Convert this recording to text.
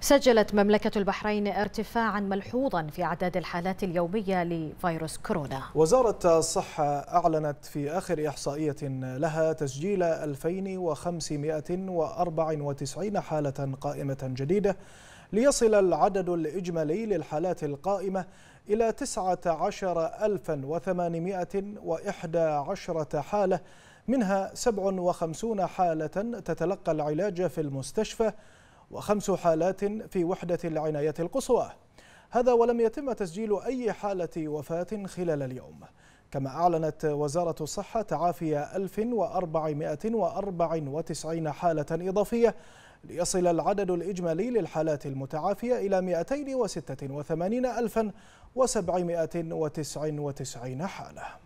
سجلت مملكة البحرين ارتفاعا ملحوظا في أعداد الحالات اليومية لفيروس كورونا وزارة الصحة أعلنت في آخر إحصائية لها تسجيل 2594 حالة قائمة جديدة ليصل العدد الإجمالي للحالات القائمة إلى 19811 حالة منها 57 حالة تتلقى العلاج في المستشفى وخمس حالات في وحدة العناية القصوى هذا ولم يتم تسجيل أي حالة وفاة خلال اليوم كما أعلنت وزارة الصحة تعافي 1494 حالة إضافية ليصل العدد الإجمالي للحالات المتعافية إلى 286,799 حالة